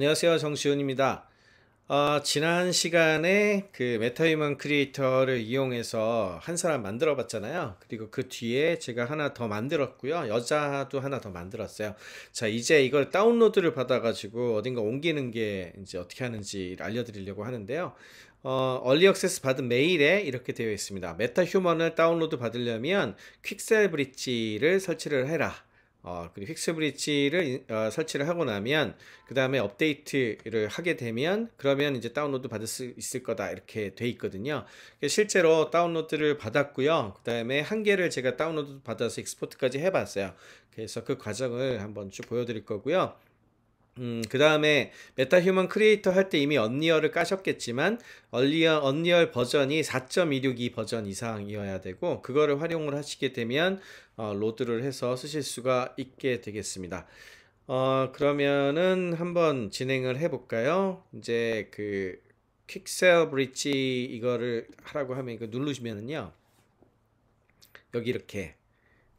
안녕하세요. 정시훈입니다. 어, 지난 시간에 그 메타휴먼 크리에이터를 이용해서 한 사람 만들어 봤잖아요. 그리고 그 뒤에 제가 하나 더 만들었고요. 여자도 하나 더 만들었어요. 자, 이제 이걸 다운로드를 받아가지고 어딘가 옮기는 게 이제 어떻게 하는지 알려드리려고 하는데요. 어, 얼리 억세스 받은 메일에 이렇게 되어 있습니다. 메타 휴먼을 다운로드 받으려면 퀵셀 브릿지를 설치를 해라. 어, 그리고 픽스 브릿지를 어, 설치를 하고 나면 그 다음에 업데이트를 하게 되면 그러면 이제 다운로드 받을 수 있을 거다 이렇게 돼 있거든요 실제로 다운로드를 받았고요 그 다음에 한 개를 제가 다운로드 받아서 익스포트까지 해봤어요 그래서 그 과정을 한번 쭉 보여드릴 거고요 음, 그 다음에 메타 휴먼 크리에이터 할 때 이미 언리얼을 까셨겠지만 언리얼, 언리얼 버전이 4.262 버전 이상이어야 되고 그거를 활용을 하시게 되면 어, 로드를 해서 쓰실 수가 있게 되겠습니다. 어, 그러면은 한번 진행을 해볼까요? 이제 그 퀵셀 브릿지 이거를 하라고 하면 이거 누르시면은요. 여기 이렇게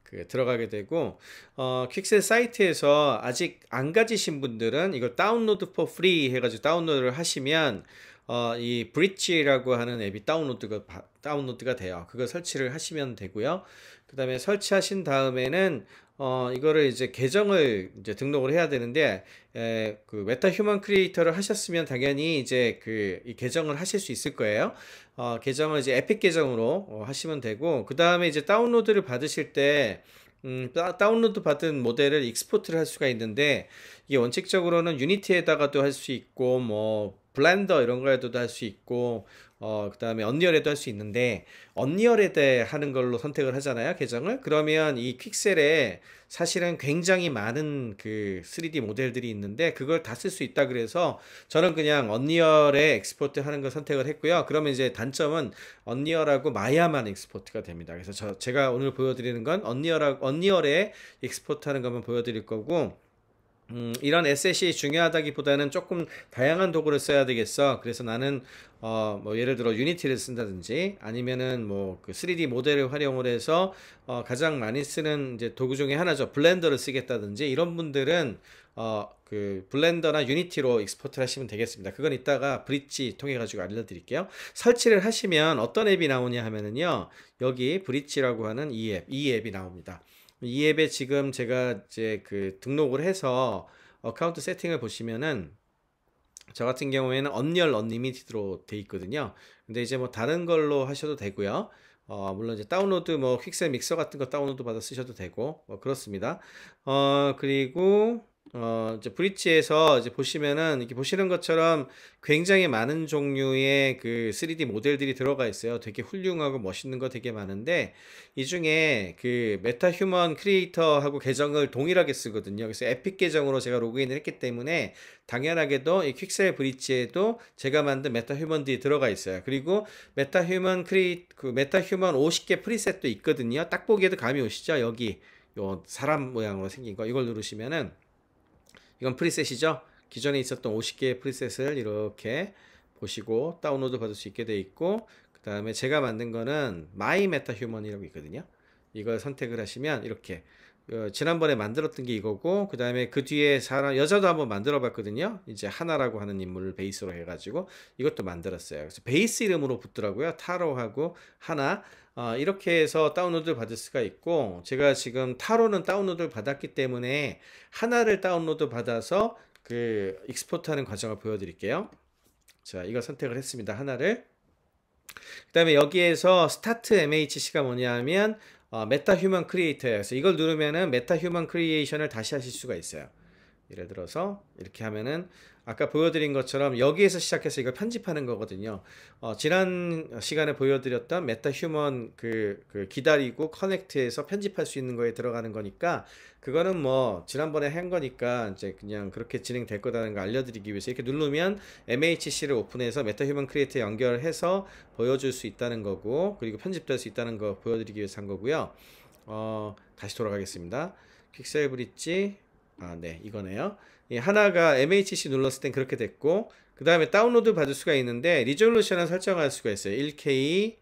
그 들어가게 되고 어, 퀵셀 사이트에서 아직 안 가지신 분들은 이거 다운로드 포 프리 해가지고 다운로드를 하시면 어, 이 브릿지라고 하는 앱이 다운로드가 다운로드가 돼요. 그거 설치를 하시면 되고요. 그 다음에 설치하신 다음에는 어, 이거를 이제 계정을 이제 등록을 해야 되는데, 에, 그 메타 휴먼 크리에이터를 하셨으면 당연히 이제 그, 이 계정을 하실 수 있을 거예요. 어, 계정을 이제 에픽 계정으로 어, 하시면 되고, 그 다음에 이제 다운로드를 받으실 때, 음, 다운로드 받은 모델을 익스포트를 할 수가 있는데, 이게 원칙적으로는 유니티에다가도 할 수 있고, 뭐, 블렌더 이런 거에도 할 수 있고 어, 그 다음에 언리얼에도 할 수 있는데 언리얼에 대해 하는 걸로 선택을 하잖아요 계정을 그러면 이 퀵셀에 사실은 굉장히 많은 그 3D 모델들이 있는데 그걸 다 쓸 수 있다 그래서 저는 그냥 언리얼에 엑스포트 하는 걸 선택을 했고요 그러면 이제 단점은 언리얼하고 마야만 엑스포트가 됩니다 그래서 저, 제가 오늘 보여드리는 건 언리얼하고 언리얼에 엑스포트 하는 것만 보여드릴 거고 음, 이런 에셋이 중요하다기보다는 조금 다양한 도구를 써야 되겠어. 그래서 나는 어, 뭐 예를 들어 유니티를 쓴다든지 아니면은 뭐그 3D 모델을 활용을 해서 어, 가장 많이 쓰는 이제 도구 중에 하나죠. 블렌더를 쓰겠다든지 이런 분들은 어, 그 블렌더나 유니티로 익스포트를 하시면 되겠습니다. 그건 이따가 브릿지 통해 가지고 알려 드릴게요. 설치를 하시면 어떤 앱이 나오냐 하면은요. 여기 브릿지라고 하는 이 앱, 이 앱이 나옵니다. 이 앱에 지금 제가 이제 그 등록을 해서 어카운트 세팅을 보시면은 저 같은 경우에는 언리 언리미티드로 돼 있거든요. 근데 이제 뭐 다른 걸로 하셔도 되고요. 어, 물론 이제 다운로드 뭐 퀵셀 믹서 같은 거 다운로드 받아 쓰셔도 되고 뭐 그렇습니다. 어, 그리고 어, 이제 브릿지에서 이제 보시면은 이렇게 보시는 것처럼 굉장히 많은 종류의 그 3D 모델들이 들어가 있어요. 되게 훌륭하고 멋있는 거 되게 많은데 이 중에 그 메타 휴먼 크리에이터하고 계정을 동일하게 쓰거든요. 그래서 에픽 계정으로 제가 로그인을 했기 때문에 당연하게도 이 퀵셀 브릿지에도 제가 만든 메타 휴먼들이 들어가 있어요. 그리고 메타 휴먼 크리 그 메타 휴먼 50개 프리셋도 있거든요. 딱 보기에도 감이 오시죠? 여기 요 사람 모양으로 생긴 거 이걸 누르시면은 이건 프리셋이죠. 기존에 있었던 50개의 프리셋을 이렇게 보시고 다운로드 받을 수 있게 돼 있고 그 다음에 제가 만든 거는 마이 메타 휴먼이라고 있거든요. 이걸 선택을 하시면 이렇게 그 지난번에 만들었던 게 이거고 그 다음에 그 뒤에 사람 여자도 한번 만들어 봤거든요 이제 하나라고 하는 인물을 베이스로 해가지고 이것도 만들었어요 그래서 베이스 이름으로 붙더라고요 타로하고 하나 어, 이렇게 해서 다운로드 받을 수가 있고 제가 지금 타로는 다운로드 받았기 때문에 하나를 다운로드 받아서 그 익스포트하는 과정을 보여드릴게요 자 이거 선택을 했습니다 하나를 그 다음에 여기에서 스타트 MHC가 뭐냐 하면 어, 메타 휴먼 크리에이터에서 이걸 누르면은 메타 휴먼 크리에이션을 다시 하실 수가 있어요. 예를 들어서 이렇게 하면은 아까 보여드린 것처럼 여기에서 시작해서 이거 편집하는 거거든요. 어, 지난 시간에 보여드렸던 메타 휴먼 그, 그 기다리고 커넥트에서 편집할 수 있는 거에 들어가는 거니까 그거는 뭐 지난번에 한 거니까 이제 그냥 그렇게 진행될 거라는 걸 알려드리기 위해서 이렇게 누르면 MHC를 오픈해서 메타 휴먼 크리에이터 연결해서 보여줄 수 있다는 거고 그리고 편집될 수 있다는 거 보여드리기 위해서 한 거고요. 어, 다시 돌아가겠습니다. 픽셀 브릿지 아 네 이거네요. 예, 하나가 MHC 눌렀을 땐 그렇게 됐고 그 다음에 다운로드 받을 수가 있는데 리졸루션을 설정할 수가 있어요 1K,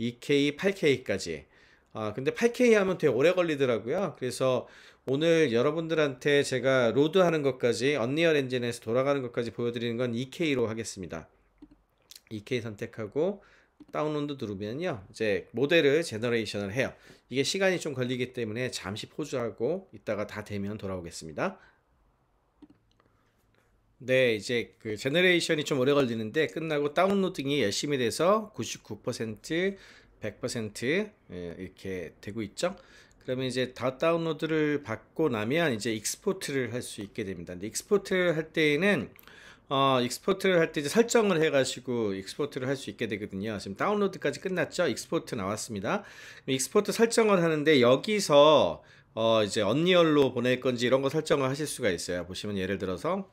2K, 8K까지 아 근데 8K 하면 되게 오래 걸리더라고요 그래서 오늘 여러분들한테 제가 로드 하는 것까지 언리얼 엔진에서 돌아가는 것까지 보여드리는 건 2K로 하겠습니다 2K 선택하고 다운로드 누르면요 이제 모델을 제너레이션을 해요 이게 시간이 좀 걸리기 때문에 잠시 포즈하고 이따가 다 되면 돌아오겠습니다 네, 이제 그 제너레이션이 좀 오래 걸리는데 끝나고 다운로딩이 열심히 돼서 99%, 100% 예, 이렇게 되고 있죠. 그러면 이제 다 다운로드를 받고 나면 이제 익스포트를 할 수 있게 됩니다. 근데 익스포트를 할 때에는 어, 익스포트를 할 때 이제 설정을 해가지고 익스포트를 할 수 있게 되거든요. 지금 다운로드까지 끝났죠? 익스포트 나왔습니다. 익스포트 설정을 하는데 여기서 어, 이제 언리얼로 보낼 건지 이런 거 설정을 하실 수가 있어요. 보시면 예를 들어서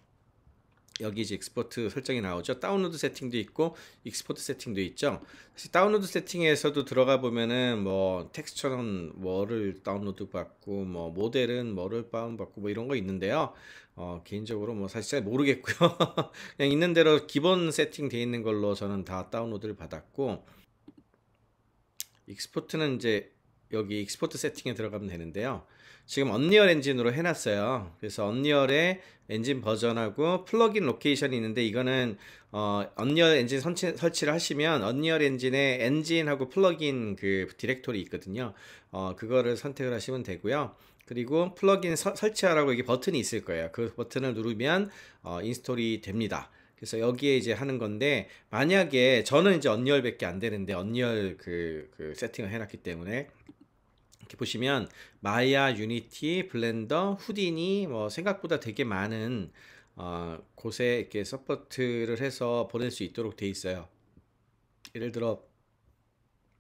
여기 이제 익스포트 설정이 나오죠. 다운로드 세팅도 있고 익스포트 세팅도 있죠. 사실 다운로드 세팅에서도 들어가 보면은 뭐 텍스처는 뭐를 다운로드 받고 뭐 모델은 뭐를 다운 받고 뭐 이런 거 있는데요. 어, 개인적으로 뭐 사실 잘 모르겠고요. 그냥 있는 대로 기본 세팅 돼 있는 걸로 저는 다 다운로드를 받았고 익스포트는 이제 여기 익스포트 세팅에 들어가면 되는데요. 지금 언리얼 엔진으로 해놨어요. 그래서 언리얼의 엔진 버전하고 플러인 로케이션이 있는데 이거는 어, 언리얼 엔진 선치, 설치를 하시면 언리얼 엔진의 엔진하고 플러인 그 디렉토리 있거든요. 어, 그거를 선택을 하시면 되고요. 그리고 플러인 서, 설치하라고 이게 버튼이 있을 거예요. 그 버튼을 누르면 어, 인스톨이 됩니다. 그래서 여기에 이제 하는 건데 만약에 저는 이제 언리얼밖에 안 되는데 언리얼 그, 그 세팅을 해놨기 때문에 이렇게 보시면 마야, 유니티, 블렌더, 후디니 뭐 생각보다 되게 많은 어, 곳에 이렇게 서포트를 해서 보낼 수 있도록 돼 있어요. 예를 들어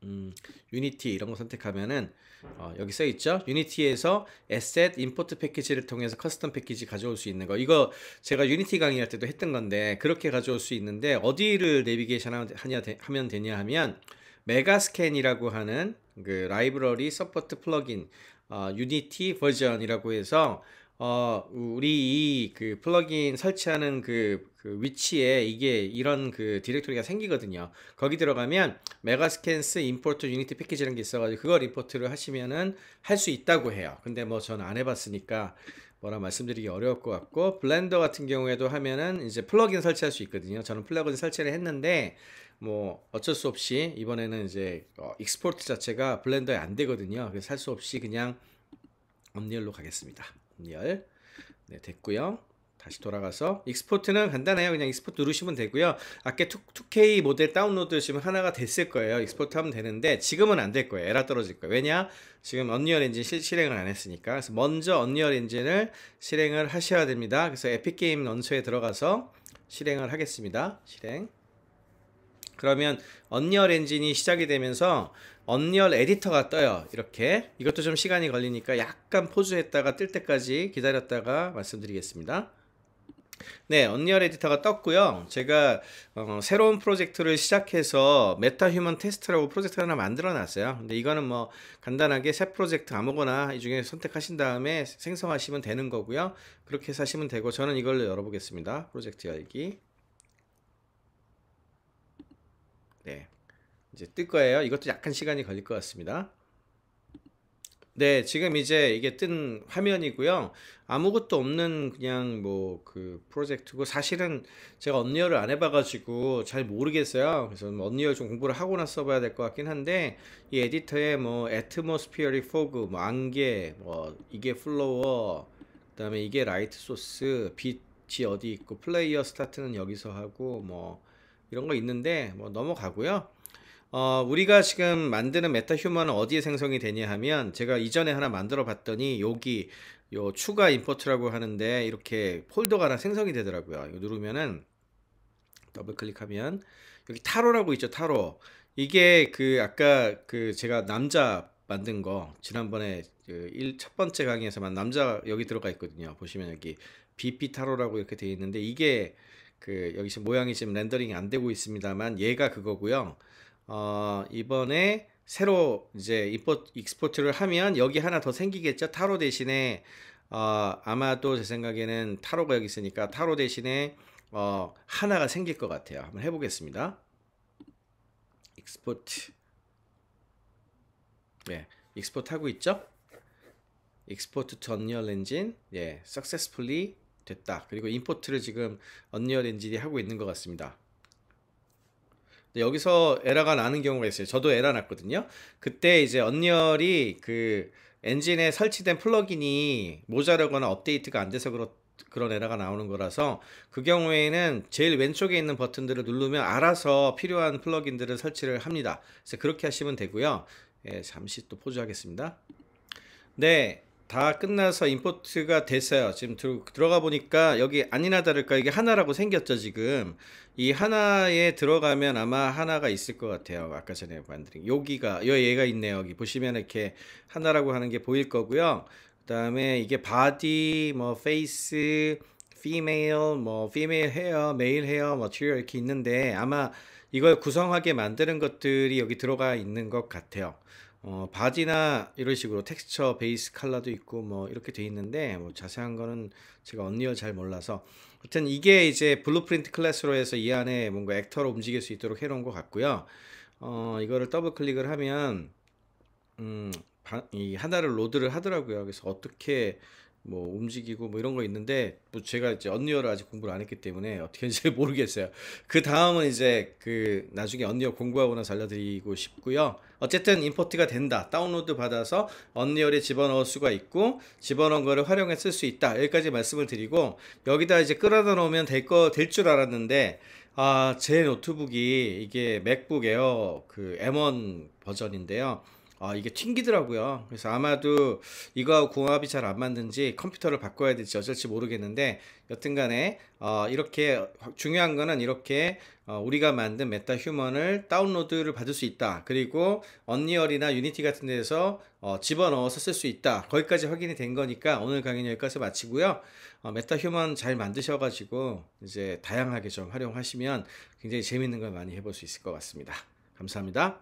음, 유니티 이런 거 선택하면은 어, 여기 써 있죠. 유니티에서 에셋 임포트 패키지를 통해서 커스텀 패키지 가져올 수 있는 거. 이거 제가 유니티 강의할 때도 했던 건데 그렇게 가져올 수 있는데 어디를 내비게이션 하냐 하면 되냐 하면 메가스캔이라고 하는 그 라이브러리 서포트 플러긴 어, 유니티 버전이라고 해서 어, 우리 이 그 플러긴 설치하는 그, 그, 위치에 이게 이런 그 디렉토리가 생기거든요. 거기 들어가면 메가스캔스 임포트 유니티 패키지라는 게 있어가지고 그걸 임포트를 하시면은 할 수 있다고 해요. 근데 뭐 저는 안 해봤으니까 뭐라 말씀드리기 어려울 것 같고 블렌더 같은 경우에도 하면은 이제 플러그 설치할 수 있거든요. 저는 플러그인 설치를 했는데 뭐 어쩔 수 없이 이번에는 이제 어, 익스포트 자체가 블렌더에 안 되거든요. 그래서 할 수 없이 그냥 엄리얼로 가겠습니다. 엄리얼 네, 됐고요. 다시 돌아가서 익스포트는 간단해요. 그냥 익스포트 누르시면 되고요. 아까 2, k 모델 다운로드 하시면 하나가 됐을 거예요. 익스포트 하면 되는데 지금은 안 될 거예요. 에라 떨어질 거예요. 왜냐? 지금 언리얼 엔진 실, 실행을 안 했으니까. 그래서 먼저 언리얼 엔진을 실행을 하셔야 됩니다. 그래서 에픽게임 런처에 들어가서 실행을 하겠습니다. 실행 그러면 언리얼 엔진이 시작이 되면서 언리얼 에디터가 떠요. 이렇게. 이것도 좀 시간이 걸리니까 약간 포즈했다가 뜰 때까지 기다렸다가 말씀드리겠습니다. 네, 언리얼 에디터가 떴고요. 제가 어, 새로운 프로젝트를 시작해서 메타 휴먼 테스트라고 프로젝트 하나 만들어 놨어요. 근데 이거는 뭐 간단하게 새 프로젝트 아무거나 이 중에 선택하신 다음에 생성하시면 되는 거고요. 그렇게 해서 하시면 되고 저는 이걸로 열어보겠습니다. 프로젝트 열기. 네. 이제 뜰 거예요. 이것도 약간 시간이 걸릴 것 같습니다. 네, 지금 이제 이게 뜬 화면이고요. 아무것도 없는 그냥 뭐 그 프로젝트고 사실은 제가 언리얼을 안 해봐가지고 잘 모르겠어요. 그래서 언리얼 좀 공부를 하고 나서 봐야 될 것 같긴 한데 이 에디터에 뭐 a t m 스피어리 e 그 i c f 뭐 안개, 뭐 이게 플로어, 그다음에 이게 라이트 소스, 빛이 어디 있고 플레이어 스타트는 여기서 하고 뭐 이런 거 있는데 뭐 넘어가고요. 어, 우리가 지금 만드는 메타 휴먼은 어디에 생성이 되냐 하면 제가 이전에 하나 만들어 봤더니 여기 요 추가 임포트라고 하는데 이렇게 폴더가 하나 생성이 되더라고요. 누르면은 더블 클릭하면 여기 타로라고 있죠. 타로. 이게 그 아까 그 제가 남자 만든 거 지난번에 그첫 번째 강의에서만 남자 여기 들어가 있거든요. 보시면 여기 BP 타로라고 이렇게 되어 있는데 이게 그 여기 지금 모양이 지금 렌더링이 안 되고 있습니다만 얘가 그거고요. 어, 이번에 새로 이제 익스포트를 하면 여기 하나 더 생기겠죠. 타로 대신에 어, 아마도 제 생각에는 타로가 여기 있으니까 타로 대신에 어, 하나가 생길 것 같아요. 한번 해보겠습니다. 익스포트 예 익스포트 하고 있죠? 익스포트 전열 엔진 예, successfully 됐다. 그리고 임포트를 지금 언리얼 엔진이 하고 있는 것 같습니다. 여기서 에러가 나는 경우가 있어요. 저도 에러 났거든요. 그때 이제 언리얼이 그 엔진에 설치된 플러긴이 모자라거나 업데이트가 안 돼서 그렇 그런 에러가 나오는 거라서 그 경우에는 제일 왼쪽에 있는 버튼들을 누르면 알아서 필요한 플러긴들을 설치를 합니다. 그래서 그렇게 하시면 되고요. 예, 잠시 또 포즈하겠습니다. 네, 다 끝나서 임포트가 됐어요. 지금 들, 들어가 보니까 여기 아니나 다를까 이게 하나라고 생겼죠, 지금. 이 하나에 들어가면 아마 하나가 있을 것 같아요. 아까 전에 만린 여기가 여 얘가 있네요. 여기 보시면 이렇게 하나라고 하는 게 보일 거고요. 그다음에 이게 바디 뭐 페이스 female 뭐 female 헤어, 메일 헤어, 뭐 트리어 이렇게 있는데 아마 이걸 구성하게 만드는 것들이 여기 들어가 있는 것 같아요. 어, 바디나 이런 식으로 텍스처 베이스 칼라도 있고 뭐 이렇게 돼 있는데 뭐 자세한 거는 제가 언리얼 잘 몰라서 하여튼 이게 이제 블루프린트 클래스로 해서 이 안에 뭔가 액터로 움직일 수 있도록 해놓은 것 같고요. 어, 이거를 더블 클릭을 하면 음, 바, 이 하나를 로드를 하더라고요. 그래서 어떻게 뭐 움직이고 뭐 이런 거 있는데 뭐 제가 이제 언니어를 아직 공부를 안 했기 때문에 어떻게 하는지 모르겠어요. 그 다음은 이제 그 나중에 언니어 공부하고 나서 알려드리고 싶고요. 어쨌든 임포트가 된다. 다운로드 받아서 언니어에 집어넣을 수가 있고 집어넣은 거를 활용해 쓸수 있다. 여기까지 말씀을 드리고 여기다 이제 끌어다 놓으면 될 거 될 줄 알았는데 아, 제 노트북이 이게 맥북 에어 그 M1 버전인데요. 아, 이게 튕기더라고요. 그래서 아마도 이거하고 궁합이 잘 안 맞는지 컴퓨터를 바꿔야 될지 어쩔지 모르겠는데 여튼간에 어, 이렇게 중요한 거는 이렇게 어, 우리가 만든 메타 휴먼을 다운로드를 받을 수 있다. 그리고 언리얼이나 유니티 같은 데서 어, 집어넣어서 쓸 수 있다. 거기까지 확인이 된 거니까 오늘 강의는 여기까지 마치고요. 어, 메타 휴먼 잘 만드셔가지고 이제 다양하게 좀 활용하시면 굉장히 재밌는 걸 많이 해볼 수 있을 것 같습니다. 감사합니다.